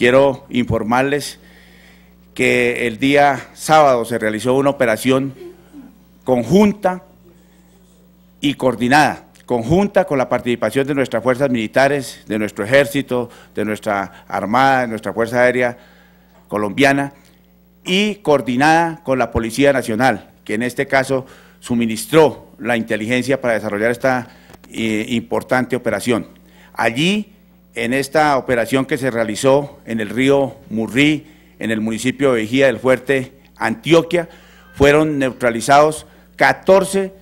quiero informarles que el día sábado se realizó una operación conjunta y coordinada, conjunta con la participación de nuestras fuerzas militares, de nuestro ejército, de nuestra armada, de nuestra Fuerza Aérea Colombiana y coordinada con la Policía Nacional, que en este caso suministró la inteligencia para desarrollar esta eh, importante operación. Allí en esta operación que se realizó en el río Murrí, en el municipio de Vejía del Fuerte, Antioquia, fueron neutralizados 14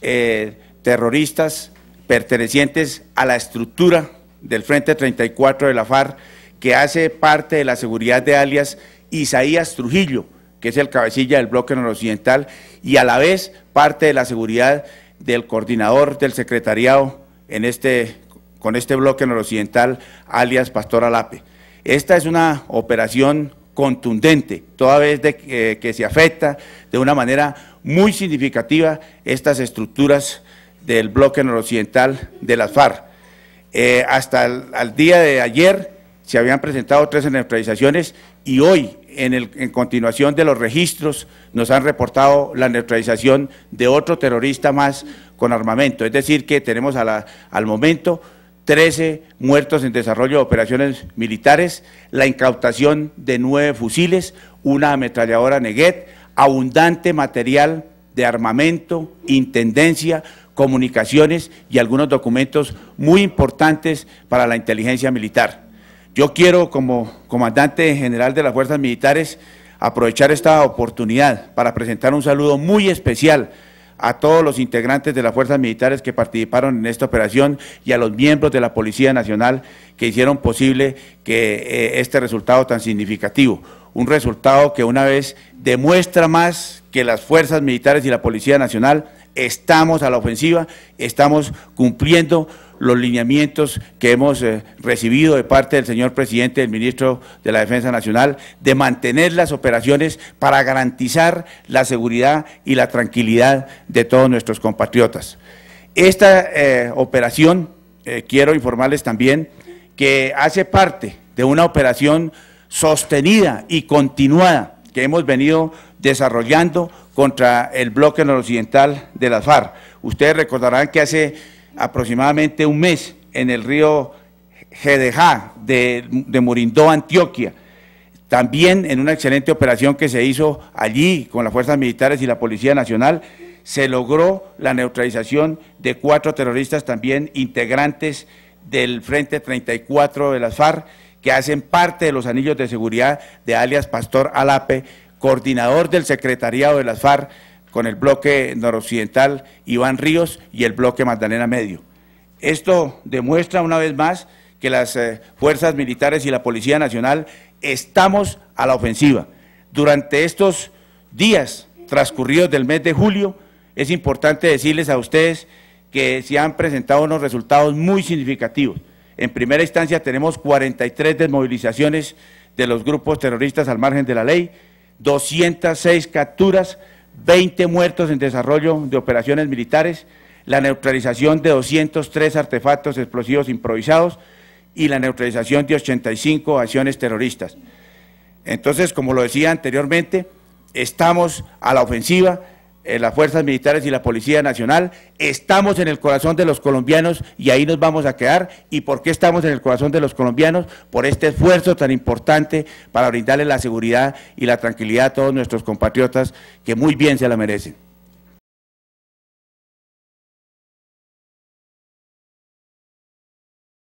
eh, terroristas pertenecientes a la estructura del Frente 34 de la FARC, que hace parte de la seguridad de alias Isaías Trujillo, que es el cabecilla del bloque noroccidental, y a la vez parte de la seguridad del coordinador del secretariado en este con este bloque noroccidental, alias Pastor Alape. Esta es una operación contundente, toda vez de que, eh, se afecta de una manera muy significativa estas estructuras del bloque noroccidental de las FARC. Eh, hasta el al día de ayer se habían presentado tres neutralizaciones y hoy, en, el, en, continuación de los registros, nos han reportado la neutralización de otro terrorista más con armamento. Es decir, que tenemos al momento 13 muertos en desarrollo de operaciones militares, la incautación de nueve fusiles, una ametralladora Neguet, abundante material de armamento, intendencia, comunicaciones y algunos documentos muy importantes para la inteligencia militar. Yo quiero, como comandante general de las Fuerzas Militares, aprovechar esta oportunidad para presentar un saludo muy especial a todos los integrantes de las fuerzas militares que participaron en esta operación y a los miembros de la Policía Nacional que hicieron posible que eh, este resultado tan significativo un resultado que una vez demuestra más que las fuerzas militares y la Policía Nacional estamos a la ofensiva, estamos cumpliendo los lineamientos que hemos eh, recibido de parte del señor presidente, del ministro de la Defensa Nacional, de mantener las operaciones para garantizar la seguridad y la tranquilidad de todos nuestros compatriotas. Esta eh, operación, eh, quiero informarles también, que hace parte de una operación sostenida y continuada que hemos venido desarrollando contra el bloque noroccidental de las FARC. Ustedes recordarán que hace aproximadamente un mes en el río Gedejá de, de Murindó, Antioquia, también en una excelente operación que se hizo allí con las fuerzas militares y la Policía Nacional, se logró la neutralización de cuatro terroristas también integrantes del Frente 34 de las FARC que hacen parte de los anillos de seguridad de alias Pastor Alape, coordinador del secretariado de las FARC con el bloque noroccidental Iván Ríos y el bloque Magdalena Medio. Esto demuestra una vez más que las eh, fuerzas militares y la Policía Nacional estamos a la ofensiva. Durante estos días transcurridos del mes de julio, es importante decirles a ustedes que se han presentado unos resultados muy significativos. En primera instancia tenemos 43 desmovilizaciones de los grupos terroristas al margen de la ley, 206 capturas, 20 muertos en desarrollo de operaciones militares, la neutralización de 203 artefactos explosivos improvisados y la neutralización de 85 acciones terroristas. Entonces, como lo decía anteriormente, estamos a la ofensiva, eh, las fuerzas militares y la Policía Nacional. Estamos en el corazón de los colombianos y ahí nos vamos a quedar. ¿Y por qué estamos en el corazón de los colombianos? Por este esfuerzo tan importante para brindarle la seguridad y la tranquilidad a todos nuestros compatriotas que muy bien se la merecen.